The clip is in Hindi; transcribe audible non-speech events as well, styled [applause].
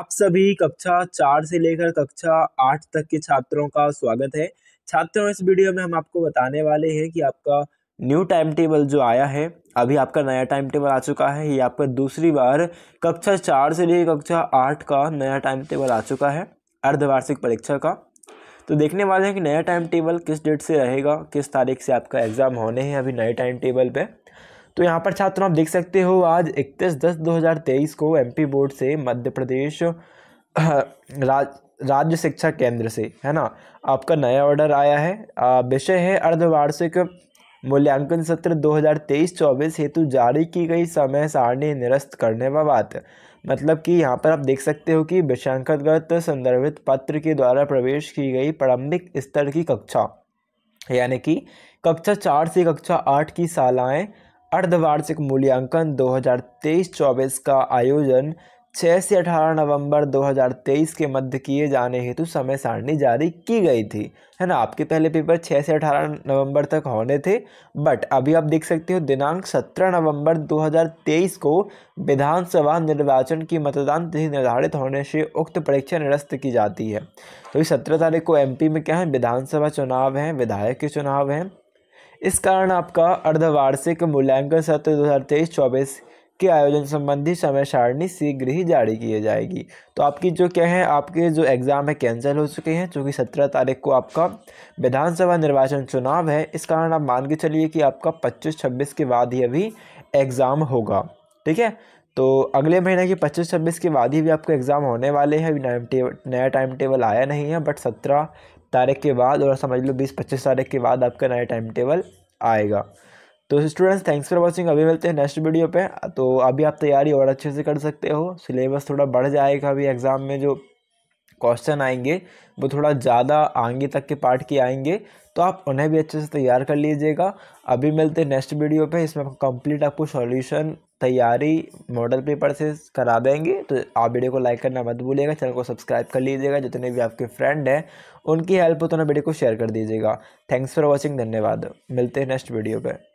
आप सभी कक्षा चार से लेकर कक्षा आठ तक के छात्रों का स्वागत है छात्रों इस वीडियो में हम आपको बताने वाले हैं कि आपका न्यू टाइम टेबल जो आया है अभी आपका नया टाइम टेबल आ चुका है ये आपका दूसरी बार कक्षा चार से लेकर कक्षा आठ का नया टाइम टेबल आ चुका है अर्धवार्षिक परीक्षा का तो देखने वाले हैं कि नया टाइम टेबल किस डेट से रहेगा किस तारीख से आपका एग्ज़ाम होने हैं अभी नए टाइम टेबल पर तो यहाँ पर छात्रों आप देख सकते हो आज इकतीस दस तेईस को पी बोर्ड से मध्य प्रदेश [clears throat] राज राज्य शिक्षा केंद्र से है ना आपका नया ऑर्डर आया है विषय है अर्धवार्षिक मूल्यांकन सत्र 2023-24 हेतु जारी की गई समय सारणी निरस्त करने व बात मतलब कि यहाँ पर आप देख सकते हो कि विषयांकगत संदर्भित पत्र के द्वारा प्रवेश की गई प्रारंभिक स्तर की कक्षा यानी कि कक्षा चार से कक्षा आठ की शालाएँ अर्धवार्षिक मूल्यांकन 2023-24 का आयोजन 6 से 18 नवंबर 2023 के मध्य किए जाने हेतु समय सारणी जारी की गई थी है ना आपके पहले पेपर 6 से 18 नवंबर तक होने थे बट अभी आप देख सकते हो दिनांक 17 नवंबर 2023 को विधानसभा निर्वाचन की मतदान तिथि निर्धारित होने से उक्त परीक्षा निरस्त की जाती है तो इस सत्रह तारीख को एमपी में क्या है विधानसभा चुनाव हैं विधायक के चुनाव हैं इस कारण आपका अर्धवार्षिक मूल्यांकन सत्र दो हज़ार तेईस चौबीस के आयोजन संबंधी समय सारणी शीघ्र ही जारी की जाएगी तो आपकी जो क्या है आपके जो एग्ज़ाम है कैंसिल हो चुके हैं चूँकि सत्रह तारीख को आपका विधानसभा निर्वाचन चुनाव है इस कारण आप मान के चलिए कि आपका पच्चीस छब्बीस के बाद ही अभी एग्ज़ाम होगा ठीक है तो अगले महीने की पच्चीस छब्बीस के बाद ही भी आपको एग्ज़ाम होने वाले हैं अभी टाइम टेबल नया टाइम टेबल आया नहीं है बट सत्रह तारीख के बाद और समझ लो बीस पच्चीस तारीख के बाद आपका नया टाइम टेबल आएगा तो स्टूडेंट्स थैंक्स फॉर वाचिंग अभी मिलते हैं नेक्स्ट वीडियो पे तो अभी आप तैयारी और अच्छे से कर सकते हो सिलेबस थोड़ा बढ़ जाएगा अभी एग्ज़ाम में जो क्वेश्चन आएंगे वो थोड़ा ज़्यादा आगे तक के पार्ट के आएंगे तो आप उन्हें भी अच्छे से तैयार कर लीजिएगा अभी मिलते हैं नेक्स्ट वीडियो पे इसमें कंप्लीट आपको सॉल्यूशन तैयारी मॉडल पेपर से करा देंगे तो आप वीडियो को लाइक करना मत भूलिएगा चैनल को सब्सक्राइब कर लीजिएगा जितने भी आपके फ्रेंड हैं उनकी हेल्प हो तो ना वीडियो को शेयर कर दीजिएगा थैंक्स फॉर वॉचिंग धन्यवाद मिलते हैं नेक्स्ट वीडियो पर